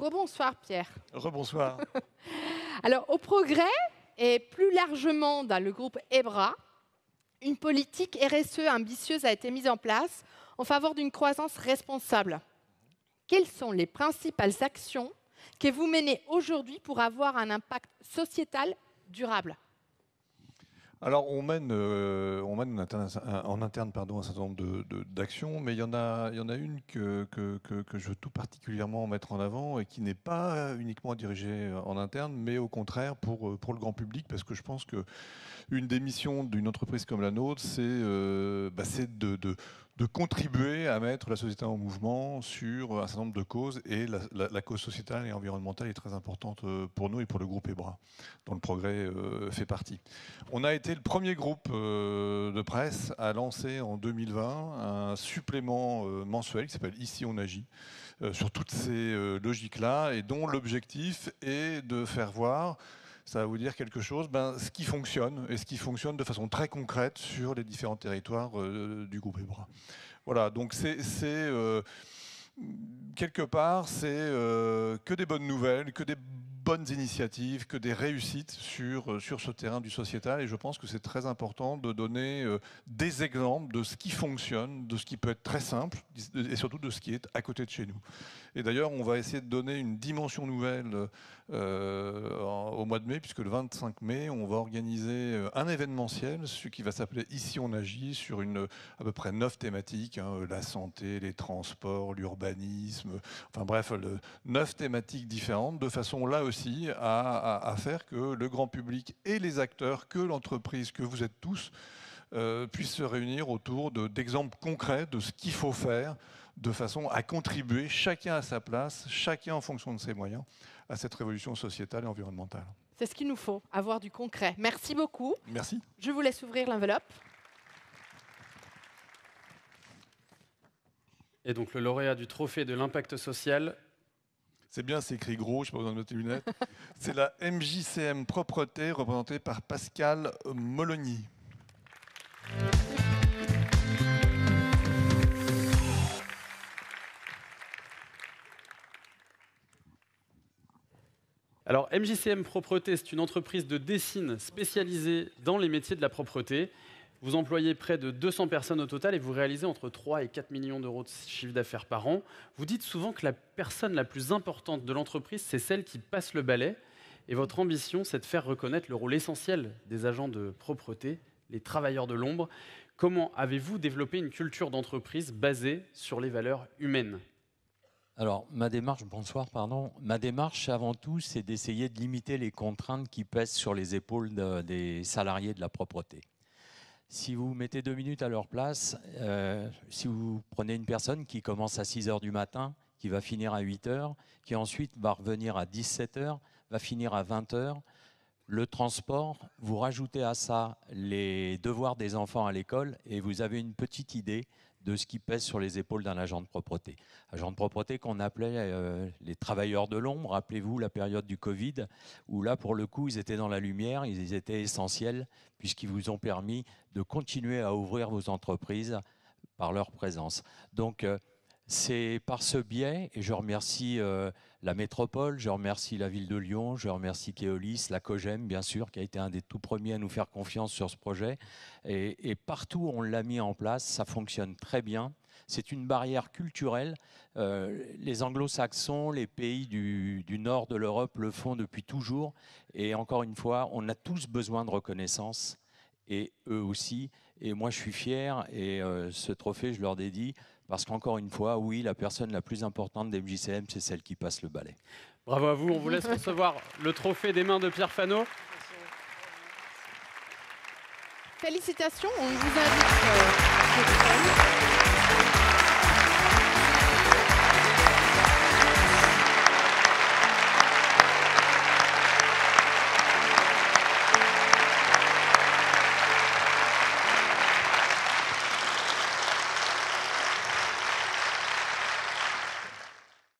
Rebonsoir Pierre. Rebonsoir. Alors au progrès et plus largement dans le groupe EBRA, une politique RSE ambitieuse a été mise en place en faveur d'une croissance responsable. Quelles sont les principales actions que vous menez aujourd'hui pour avoir un impact sociétal durable alors on mène, euh, on mène en interne, pardon, un certain nombre d'actions, de, d'actions, mais il y en a, y en a une que, je veux tout particulièrement mettre en avant et qui n'est pas uniquement dirigée en interne, mais au contraire pour, euh, pour le grand public, parce que je pense que une des missions d'une entreprise comme la nôtre, c'est euh, bah, de de contribuer à mettre la société en mouvement sur un certain nombre de causes et la, cause sociétale et environnementale est très importante euh, pour nous et pour le groupe EBRA, dont le progrès euh, fait partie. On a été le premier groupe euh, de presse à lancer en 2020 un supplément mensuel qui s'appelle Ici on agit sur toutes ces logiques-là et dont l'objectif est de faire voir ça va vous dire quelque chose, ben, ce qui fonctionne, et ce qui fonctionne de façon très concrète sur les différents territoires euh, du groupe EBRA. Voilà, donc c'est... Euh, quelque part, c'est euh, que des bonnes nouvelles, que des bonnes initiatives, que des réussites sur, euh, sur ce terrain du sociétal. Et je pense que c'est très important de donner euh, des exemples de ce qui fonctionne, de ce qui peut être très simple, et surtout de ce qui est à côté de chez nous. Et d'ailleurs, on va essayer de donner une dimension nouvelle euh, au mois de mai, puisque le 25 mai, on va organiser un événementiel, ce qui va s'appeler Ici on agit, sur une, à peu près neuf thématiques, hein, la santé, les transports, l'urbanisme, enfin bref, neuf thématiques différentes, de façon là aussi à, faire que le grand public et les acteurs, que l'entreprise, que vous êtes tous, euh, puissent se réunir autour d'exemples concrets de ce qu'il faut faire de façon à contribuer chacun à sa place, chacun en fonction de ses moyens, à cette révolution sociétale et environnementale. C'est ce qu'il nous faut, avoir du concret. Merci beaucoup. Merci. Je vous laisse ouvrir l'enveloppe. Et donc le lauréat du trophée de l'impact social c'est bien, c'est écrit gros, je n'ai pas besoin de mettre les lunettes. c'est la MJCM Propreté, représentée par Pascal Molony. Alors MJCM Propreté, c'est une entreprise de dessine spécialisée dans les métiers de la propreté vous employez près de 200 personnes au total et vous réalisez entre 3 et 4 millions d'euros de chiffre d'affaires par an. Vous dites souvent que la personne la plus importante de l'entreprise, c'est celle qui passe le balai. Et votre ambition, c'est de faire reconnaître le rôle essentiel des agents de propreté, les travailleurs de l'ombre. Comment avez-vous développé une culture d'entreprise basée sur les valeurs humaines alors, ma démarche, bonsoir, pardon. Ma démarche, avant tout, c'est d'essayer de limiter les contraintes qui pèsent sur les épaules des salariés de la propreté si vous mettez deux minutes à leur place, euh, si vous prenez une personne qui commence à 6 heures du matin, qui va finir à 8 heures, qui ensuite va revenir à 17 heures, va finir à 20 heures, le transport, vous rajoutez à ça les devoirs des enfants à l'école et vous avez une petite idée de ce qui pèse sur les épaules d'un agent de propreté. Agent de propreté qu'on appelait euh, les travailleurs de l'ombre, rappelez-vous la période du Covid, où là, pour le coup, ils étaient dans la lumière, ils étaient essentiels, puisqu'ils vous ont permis de continuer à ouvrir vos entreprises par leur présence. Donc, euh, c'est par ce biais, et je remercie euh, la métropole, je remercie la ville de Lyon, je remercie Keolis, la COGEM bien sûr, qui a été un des tout premiers à nous faire confiance sur ce projet. Et, partout partout on l'a mis en place, ça fonctionne très bien. C'est une barrière culturelle. Euh, les anglo-saxons, les pays du nord de l'Europe le font depuis toujours. Et encore une fois, on a tous besoin de reconnaissance et eux aussi. Et moi, je suis fier et euh, ce trophée, je leur dédie parce qu'encore une fois, oui, la personne la plus importante des MJCM, c'est celle qui passe le balai. Bravo à vous. On vous laisse recevoir le trophée des mains de Pierre Fano. Félicitations. On vous invite. Euh,